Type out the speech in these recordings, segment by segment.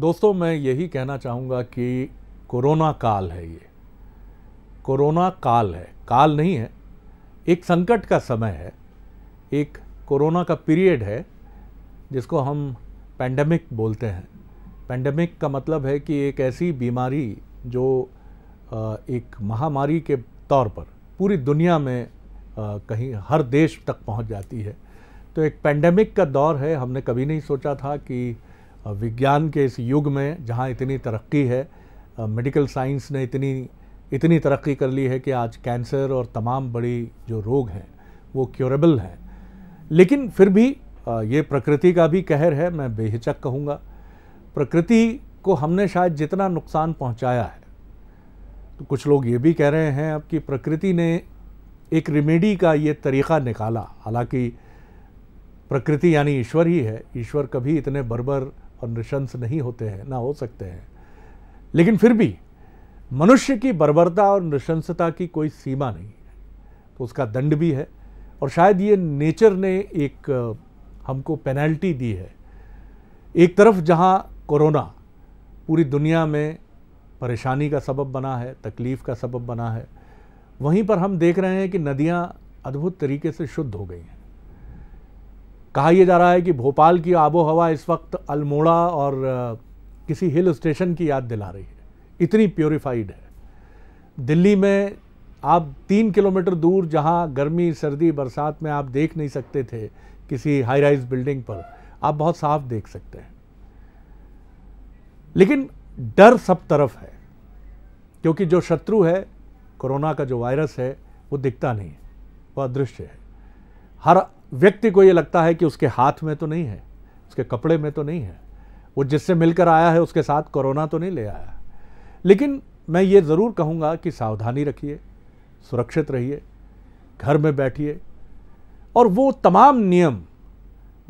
दोस्तों मैं यही कहना चाहूँगा कि कोरोना काल है ये कोरोना काल है काल नहीं है एक संकट का समय है एक कोरोना का पीरियड है जिसको हम पैंडमिक बोलते हैं पैंडमिक का मतलब है कि एक ऐसी बीमारी जो एक महामारी के तौर पर पूरी दुनिया में कहीं हर देश तक पहुंच जाती है तो एक पैंडमिक का दौर है हमने कभी नहीं सोचा था कि विज्ञान के इस युग में जहाँ इतनी तरक्की है मेडिकल साइंस ने इतनी इतनी तरक्की कर ली है कि आज कैंसर और तमाम बड़ी जो रोग हैं वो क्योरेबल हैं लेकिन फिर भी ये प्रकृति का भी कहर है मैं बेहिचक कहूँगा प्रकृति को हमने शायद जितना नुकसान पहुँचाया है तो कुछ लोग ये भी कह रहे हैं अब कि प्रकृति ने एक रेमेडी का ये तरीक़ा निकाला हालांकि प्रकृति यानी ईश्वर ही है ईश्वर कभी इतने बर्बर और नृशंस नहीं होते हैं ना हो सकते हैं लेकिन फिर भी मनुष्य की बर्बरता और नृशंसता की कोई सीमा नहीं है तो उसका दंड भी है और शायद ये नेचर ने एक हमको पेनल्टी दी है एक तरफ जहाँ कोरोना पूरी दुनिया में परेशानी का सबब बना है तकलीफ़ का सबब बना है वहीं पर हम देख रहे हैं कि नदियाँ अद्भुत तरीके से शुद्ध हो गई हैं कहा यह जा रहा है कि भोपाल की आबो हवा इस वक्त अल्मोड़ा और किसी हिल स्टेशन की याद दिला रही है इतनी प्योरीफाइड है दिल्ली में आप तीन किलोमीटर दूर जहाँ गर्मी सर्दी बरसात में आप देख नहीं सकते थे किसी हाई राइज बिल्डिंग पर आप बहुत साफ देख सकते हैं लेकिन डर सब तरफ है क्योंकि जो शत्रु है कोरोना का जो वायरस है वो दिखता नहीं है वह अदृश्य है हर व्यक्ति को ये लगता है कि उसके हाथ में तो नहीं है उसके कपड़े में तो नहीं है वो जिससे मिलकर आया है उसके साथ कोरोना तो नहीं ले आया लेकिन मैं ये ज़रूर कहूँगा कि सावधानी रखिए सुरक्षित रहिए घर में बैठिए और वो तमाम नियम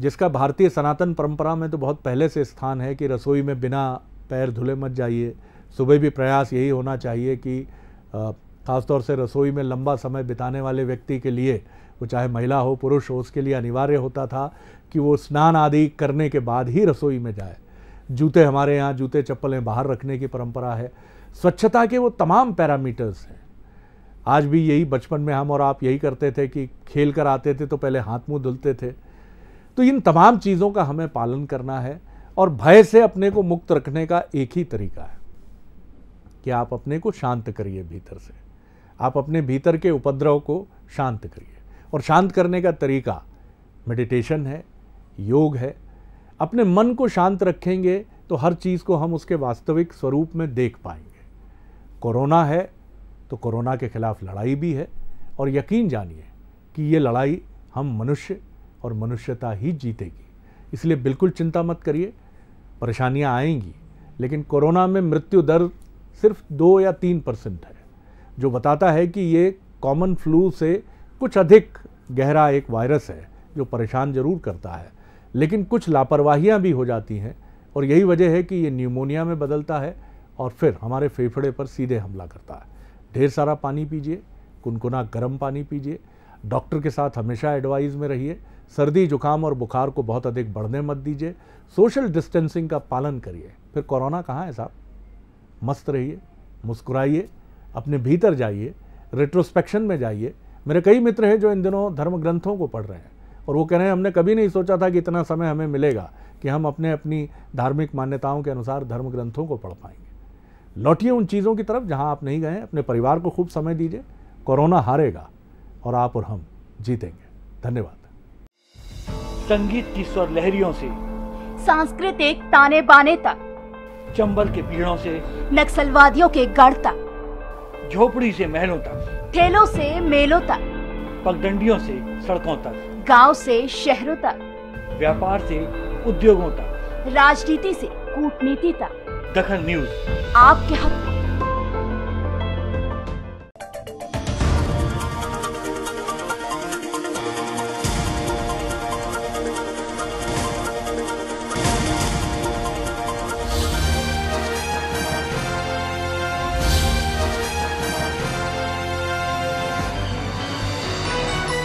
जिसका भारतीय सनातन परंपरा में तो बहुत पहले से स्थान है कि रसोई में बिना पैर धुले मत जाइए सुबह भी प्रयास यही होना चाहिए कि खासतौर से रसोई में लंबा समय बिताने वाले व्यक्ति के लिए वो चाहे महिला हो पुरुष हो उसके लिए अनिवार्य होता था कि वो स्नान आदि करने के बाद ही रसोई में जाए जूते हमारे यहाँ जूते चप्पलें बाहर रखने की परंपरा है स्वच्छता के वो तमाम पैरामीटर्स हैं आज भी यही बचपन में हम और आप यही करते थे कि खेल कर आते थे तो पहले हाथ मुंह धुलते थे तो इन तमाम चीज़ों का हमें पालन करना है और भय से अपने को मुक्त रखने का एक ही तरीका है कि आप अपने को शांत करिए भीतर से आप अपने भीतर के उपद्रव को शांत करिए और शांत करने का तरीका मेडिटेशन है योग है अपने मन को शांत रखेंगे तो हर चीज़ को हम उसके वास्तविक स्वरूप में देख पाएंगे कोरोना है तो कोरोना के खिलाफ लड़ाई भी है और यकीन जानिए कि ये लड़ाई हम मनुष्य और मनुष्यता ही जीतेगी इसलिए बिल्कुल चिंता मत करिए परेशानियाँ आएंगी लेकिन कोरोना में मृत्यु दर सिर्फ दो या तीन परसेंट है जो बताता है कि ये कॉमन फ्लू से कुछ अधिक गहरा एक वायरस है जो परेशान ज़रूर करता है लेकिन कुछ लापरवाहियाँ भी हो जाती हैं और यही वजह है कि ये न्यूमोनिया में बदलता है और फिर हमारे फेफड़े पर सीधे हमला करता है ढेर सारा पानी पीजिए कुनकुना गर्म पानी पीजिए डॉक्टर के साथ हमेशा एडवाइस में रहिए सर्दी जुकाम और बुखार को बहुत अधिक बढ़ने मत दीजिए सोशल डिस्टेंसिंग का पालन करिए फिर कोरोना कहाँ है साहब मस्त रहिए मुस्कुराइए अपने भीतर जाइए रेट्रोस्पेक्शन में जाइए मेरे कई मित्र हैं जो इन दिनों धर्म ग्रंथों को पढ़ रहे हैं और वो कह रहे हैं हमने कभी नहीं सोचा था कि इतना समय हमें मिलेगा कि हम अपने अपनी धार्मिक मान्यताओं के अनुसार धर्म ग्रंथों को पढ़ पाएंगे लौटिए उन चीज़ों की तरफ जहाँ आप नहीं गए अपने परिवार को खूब समय दीजिए कोरोना हारेगा और आप और हम जीतेंगे धन्यवाद संगीत की स्वर लहरियों से सांस्कृतिक ताने बाने तक चंबल के पीड़ों से नक्सलवादियों के गढ़ तक झोपड़ी से महलों तक ठेलों से मेलों तक पगडंडियों से सड़कों तक गांव से शहरों तक व्यापार से उद्योगों तक राजनीति से कूटनीति तक दखन न्यूज आपके हक